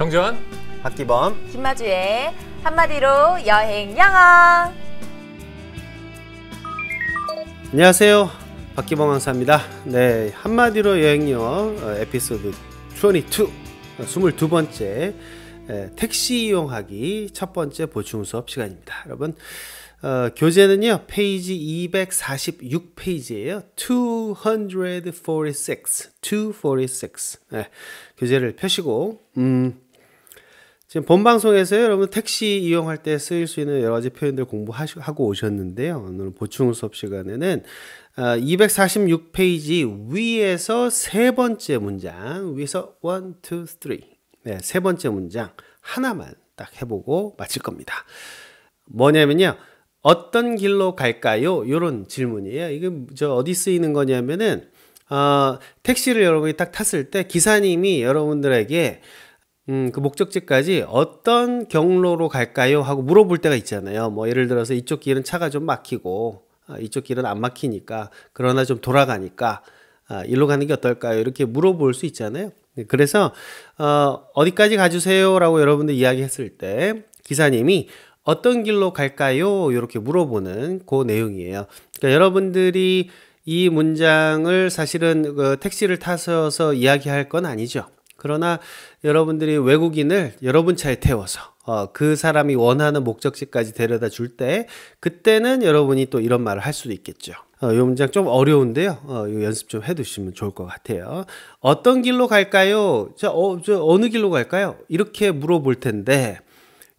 정재환 박기범 김마주의 한마디로 여행 영어 안녕하세요 박기범 강사입니다 네 한마디로 여행 영어 에피소드 22 22번째 택시 이용하기 첫 번째 보충 수업 시간입니다 여러분 어, 교재는요 페이지 246페이지에요 246 246 네, 교재를 펴시고 음 지금 본방송에서 여러분 택시 이용할 때 쓰일 수 있는 여러 가지 표현들 공부하고 오셨는데요. 오늘 보충 수업 시간에는 246페이지 아, 위에서 세 번째 문장, 위에서 1, 2, 3. 네, 세 번째 문장 하나만 딱 해보고 마칠 겁니다. 뭐냐면요. 어떤 길로 갈까요? 이런 질문이에요. 이게 저 어디 쓰이는 거냐면은, 어, 택시를 여러분이 딱 탔을 때 기사님이 여러분들에게 음, 그 목적지까지 어떤 경로로 갈까요? 하고 물어볼 때가 있잖아요. 뭐 예를 들어서 이쪽 길은 차가 좀 막히고 아, 이쪽 길은 안 막히니까 그러나 좀 돌아가니까 아, 일로 가는 게 어떨까요? 이렇게 물어볼 수 있잖아요. 네, 그래서 어, 어디까지 가주세요라고 여러분들 이야기했을 때 기사님이 어떤 길로 갈까요? 이렇게 물어보는 그 내용이에요. 그러니까 여러분들이 이 문장을 사실은 그 택시를 타셔서 이야기할 건 아니죠. 그러나 여러분들이 외국인을 여러분 차에 태워서 어, 그 사람이 원하는 목적지까지 데려다 줄 때 그때는 여러분이 또 이런 말을 할 수도 있겠죠. 어, 이 문장 좀 어려운데요. 어, 연습 좀 해두시면 좋을 것 같아요. 어떤 길로 갈까요? 저, 어, 저 어느 길로 갈까요? 이렇게 물어볼 텐데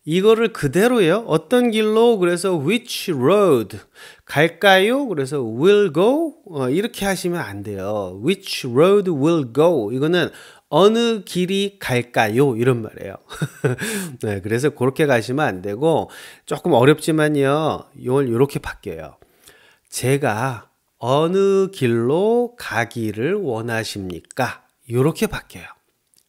이거를 그대로요. 어떤 길로 그래서 which road 갈까요? 그래서 will go 어, 이렇게 하시면 안 돼요. which road will go 이거는 어느 길이 갈까요? 이런 말이에요. 네, 그래서 그렇게 가시면 안 되고 조금 어렵지만요. 이걸 이렇게 바뀌어요. 제가 어느 길로 가기를 원하십니까? 이렇게 바뀌어요.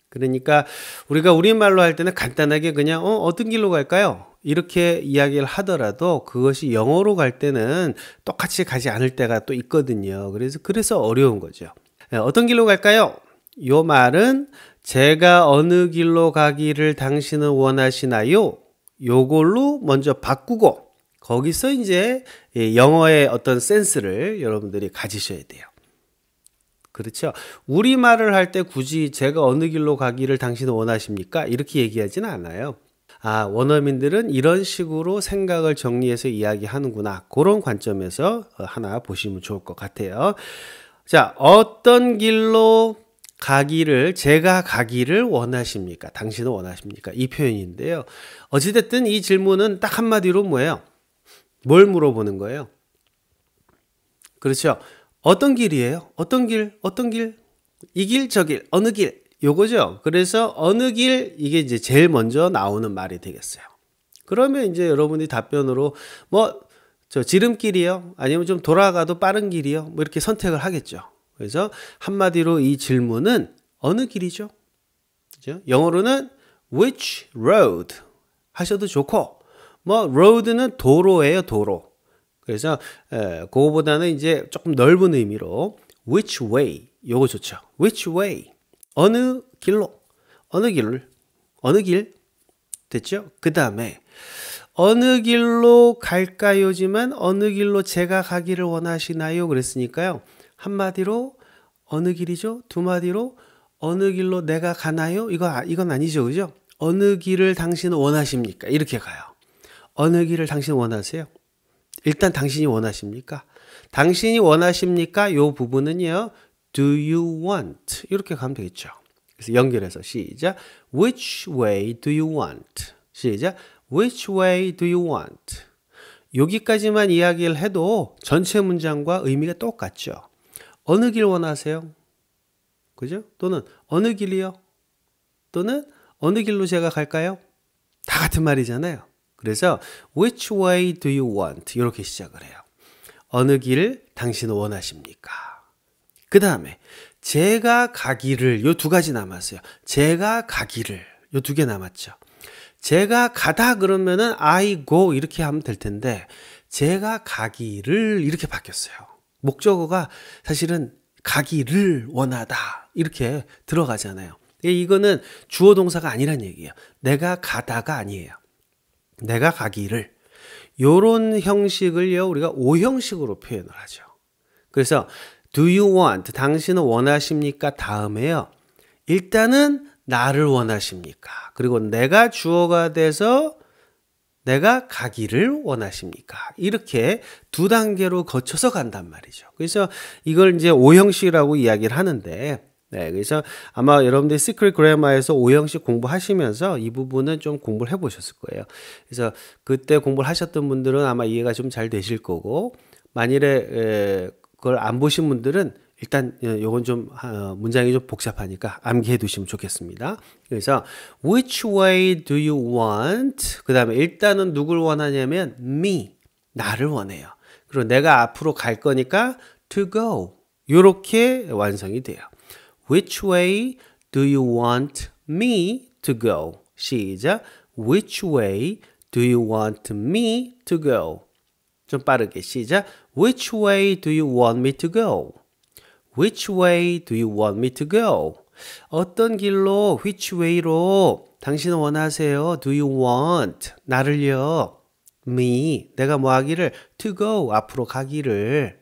그러니까 우리가 우리말로 할 때는 간단하게 그냥 어, 어떤 길로 갈까요? 이렇게 이야기를 하더라도 그것이 영어로 갈 때는 똑같이 가지 않을 때가 또 있거든요. 그래서 그래서 어려운 거죠. 네, 어떤 길로 갈까요? 요 말은 제가 어느 길로 가기를 당신은 원하시나요? 요걸로 먼저 바꾸고 거기서 이제 영어의 어떤 센스를 여러분들이 가지셔야 돼요. 그렇죠. 우리말을 할 때 굳이 제가 어느 길로 가기를 당신은 원하십니까? 이렇게 얘기하지는 않아요. 아, 원어민들은 이런 식으로 생각을 정리해서 이야기하는구나. 그런 관점에서 하나 보시면 좋을 것 같아요. 자, 어떤 길로 가기를 제가 가기를 원하십니까? 당신은 원하십니까? 이 표현인데요. 어찌 됐든 이 질문은 딱 한마디로 뭐예요? 뭘 물어보는 거예요? 그렇죠. 어떤 길이에요? 어떤 길? 어떤 길? 이 길, 저 길, 어느 길? 요거죠. 그래서 어느 길, 이게 이제 제일 먼저 나오는 말이 되겠어요. 그러면 이제 여러분이 답변으로, 뭐, 저 지름길이요? 아니면 좀 돌아가도 빠른 길이요? 뭐 이렇게 선택을 하겠죠. 그래서 한마디로 이 질문은 어느 길이죠? 그죠? 영어로는 which road 하셔도 좋고 뭐 road는 도로예요, 도로. 그래서 에, 그거보다는 이제 조금 넓은 의미로 which way 요거 좋죠. which way 어느 길로 어느 길 어느 길 됐죠? 그 다음에 어느 길로 갈까요지만 어느 길로 제가 가기를 원하시나요? 그랬으니까요. 한마디로 어느 길이죠? 두 마디로 어느 길로 내가 가나요? 이거 아, 이건 아니죠. 그죠? 어느 길을 당신은 원하십니까? 이렇게 가요. 어느 길을 당신 원하세요? 일단 당신이 원하십니까? 당신이 원하십니까? 요 부분은요. Do you want? 이렇게 가면 되겠죠. 그래서 연결해서 시작. Which way do you want? 시작. Which way do you want? 여기까지만 이야기를 해도 전체 문장과 의미가 똑같죠. 어느 길 원하세요? 그죠? 또는 어느 길이요? 또는 어느 길로 제가 갈까요? 다 같은 말이잖아요. 그래서 which way do you want? 이렇게 시작을 해요. 어느 길 당신은 원하십니까? 그 다음에 제가 가기를 요 두 가지 남았어요. 제가 가기를 요 두 개 남았죠. 제가 가다 그러면은 I go 이렇게 하면 될 텐데 제가 가기를 이렇게 바뀌었어요. 목적어가 사실은 가기를 원하다 이렇게 들어가잖아요. 예, 이거는 주어 동사가 아니란 얘기예요. 내가 가다가 아니에요. 내가 가기를 요런 형식을요 우리가 오형식으로 표현을 하죠. 그래서 do you want 당신은 원하십니까 다음에요. 일단은 나를 원하십니까? 그리고 내가 주어가 돼서 내가 가기를 원하십니까? 이렇게 두 단계로 거쳐서 간단 말이죠. 그래서 이걸 이제 오형식이라고 이야기를 하는데, 네, 그래서 아마 여러분들이 시크릿 그래마에서 오형식 공부하시면서 이 부분은 좀 공부를 해보셨을 거예요. 그래서 그때 공부를 하셨던 분들은 아마 이해가 좀 잘 되실 거고, 만일에 그걸 안 보신 분들은 일단 요건 좀 어, 문장이 좀 복잡하니까 암기해 두시면 좋겠습니다. 그래서 which way do you want? 그다음에 일단은 누굴 원하냐면 me 나를 원해요. 그리고 내가 앞으로 갈 거니까 to go. 요렇게 완성이 돼요. Which way do you want me to go? 시작. Which way do you want me to go? 좀 빠르게 시작. Which way do you want me to go? Which way do you want me to go? 어떤 길로 which way로 당신은 원하세요? Do you want 나를요? me 내가 뭐 하기를 to go 앞으로 가기를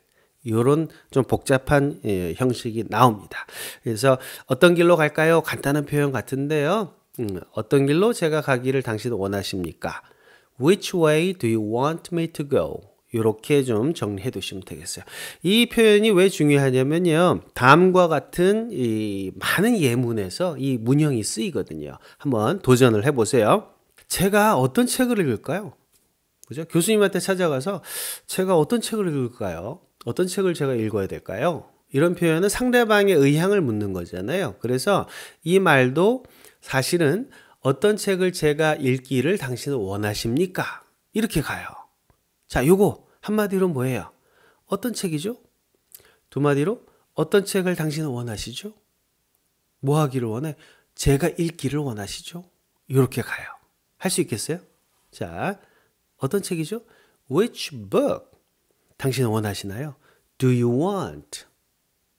요런 좀 복잡한 예, 형식이 나옵니다. 그래서 어떤 길로 갈까요? 간단한 표현 같은데요. 음, 어떤 길로 제가 가기를 당신은 원하십니까? Which way do you want me to go? 이렇게 좀 정리해 두시면 되겠어요. 이 표현이 왜 중요하냐면요. 다음과 같은 이 많은 예문에서 이 문형이 쓰이거든요. 한번 도전을 해 보세요. 제가 어떤 책을 읽을까요? 그죠? 교수님한테 찾아가서 제가 어떤 책을 읽을까요? 어떤 책을 제가 읽어야 될까요? 이런 표현은 상대방의 의향을 묻는 거잖아요. 그래서 이 말도 사실은 어떤 책을 제가 읽기를 당신은 원하십니까? 이렇게 가요. 자, 요거 한마디로 뭐예요? 어떤 책이죠? 두 마디로 어떤 책을 당신은 원하시죠? 뭐 하기를 원해? 제가 읽기를 원하시죠? 이렇게 가요. 할 수 있겠어요? 자, 어떤 책이죠? Which book? 당신은 원하시나요? Do you want?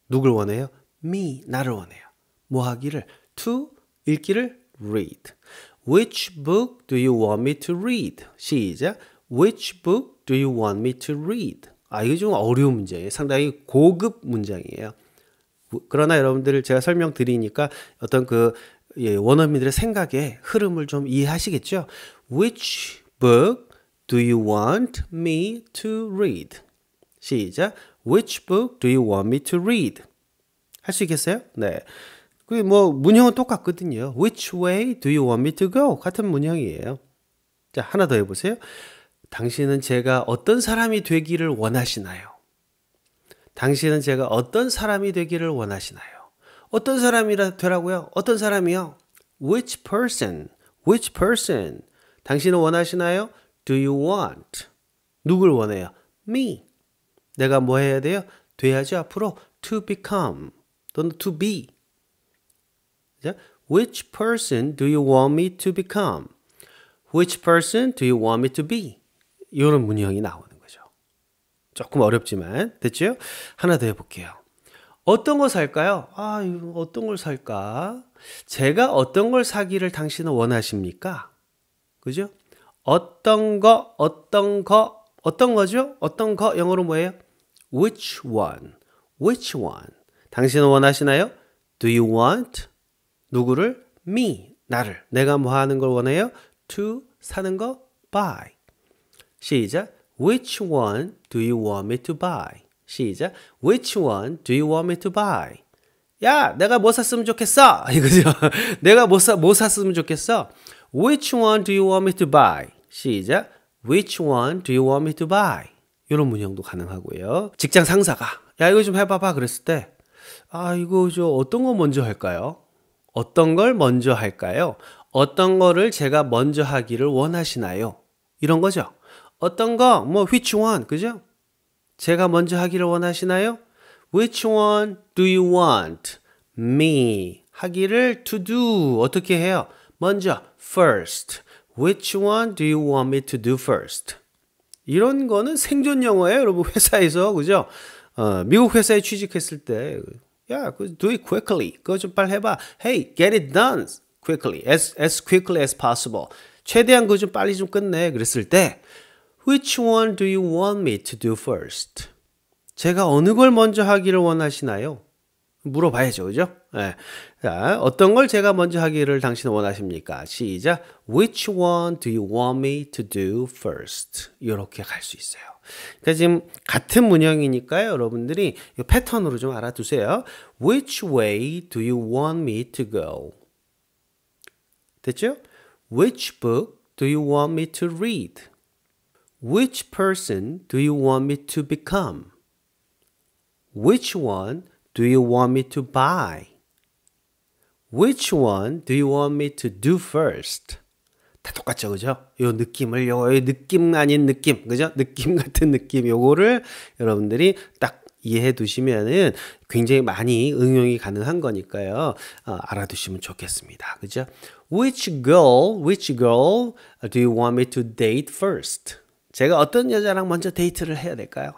누굴 원해요? Me, 나를 원해요. 뭐 하기를? To, 읽기를 read. Which book do you want me to read? 시작. Which book Do you want me to read? 아, 이거 좀 어려운 문제예요. 상당히 고급 문장이에요. 그러나 여러분들 제가 설명드리니까 어떤 그 예, 원어민들의 생각의 흐름을 좀 이해하시겠죠? Which book do you want me to read? 시작. Which book do you want me to read? 할 수 있겠어요? 네. 그 뭐 문형은 똑같거든요. Which way do you want me to go? 같은 문형이에요. 자, 하나 더 해보세요. 당신은 제가 어떤 사람이 되기를 원하시나요? 당신은 제가 어떤 사람이 되기를 원하시나요? 어떤 사람이라 되라고요? 어떤 사람이요? Which person? Which person? 당신은 원하시나요? Do you want? 누굴 원해요? Me. 내가 뭐 해야 돼요? 돼야지 앞으로 to become 또는 to be. Which person do you want me to become? Which person do you want me to be? 이런 문형이 나오는 거죠. 조금 어렵지만 됐죠? 하나 더 해볼게요. 어떤 거 살까요? 아, 어떤 걸 살까? 제가 어떤 걸 사기를 당신은 원하십니까? 그죠? 어떤 거, 어떤 거, 어떤 거죠? 어떤 거 영어로 뭐예요? Which one? Which one? 당신은 원하시나요? Do you want? 누구를? Me. 나를. 내가 뭐 하는 걸 원해요? To 사는 거? Buy. 시작. Which one do you want me to buy? 시작. Which one do you want me to buy? 야, 내가 뭐 샀으면 좋겠어? 이거죠. 내가 뭐, 사, 뭐 샀으면 좋겠어? Which one do you want me to buy? 시작. Which one do you want me to buy? 이런 문형도 가능하고요. 직장 상사가 야 이거 좀 해봐봐 그랬을 때 아 이거 저 어떤 거 먼저 할까요? 어떤 걸 먼저 할까요? 어떤 거를 제가 먼저 하기를 원하시나요? 이런 거죠. 어떤 거? 뭐 which one? 그죠? 제가 먼저 하기를 원하시나요? Which one do you want? Me 하기를 to do 어떻게 해요? 먼저 first. Which one do you want me to do first? 이런 거는 생존 영어예요, 여러분 회사에서 그죠? 어, 미국 회사에 취직했을 때, 야, do it quickly. 그거 좀 빨리 해봐. Hey, get it done quickly, as as quickly as possible. 최대한 그거 좀 빨리 좀 끝내. 그랬을 때. Which one do you want me to do first? 제가 어느 걸 먼저 하기를 원하시나요? 물어봐야죠, 그죠? 네. 자, 어떤 걸 제가 먼저 하기를 당신은 원하십니까? 시작. Which one do you want me to do first? 이렇게 갈 수 있어요. 그러니까 지금 같은 문형이니까요, 여러분들이 패턴으로 좀 알아두세요. Which way do you want me to go? 됐죠? Which book do you want me to read? Which person do you want me to become? Which one do you want me to buy? Which one do you want me to do first? 다 똑같죠, 그죠? 요 느낌을, 요, 느낌 아닌 느낌, 그죠? 느낌 같은 느낌, 요거를 여러분들이 딱 이해해 두시면은 굉장히 많이 응용이 가능한 거니까요. 어, 알아두시면 좋겠습니다. 그죠? Which girl, which girl do you want me to date first? 제가 어떤 여자랑 먼저 데이트를 해야 될까요?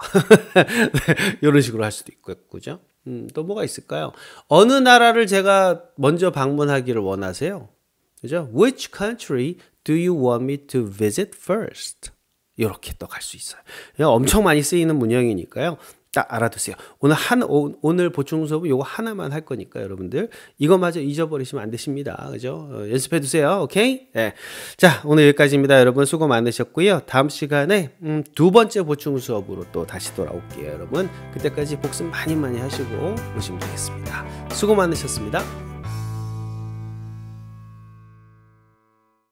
이런 식으로 할 수도 있고, 죠 음, 또 뭐가 있을까요? 어느 나라를 제가 먼저 방문하기를 원하세요? 그죠? Which country do you want me to visit first? 이렇게 또 갈 수 있어요. 엄청 많이 쓰이는 문형이니까요. 딱 알아두세요. 오늘 한 오늘 보충 수업은 요거 하나만 할 거니까 여러분들 이거마저 잊어버리시면 안 되십니다. 그죠? 어, 연습해 두세요. 오케이? 네. 자, 오늘 여기까지입니다. 여러분 수고 많으셨고요. 다음 시간에 음, 두 번째 보충 수업으로 또 다시 돌아올게요, 여러분. 그때까지 복습 많이 많이 하시고 오시면 되겠습니다. 수고 많으셨습니다.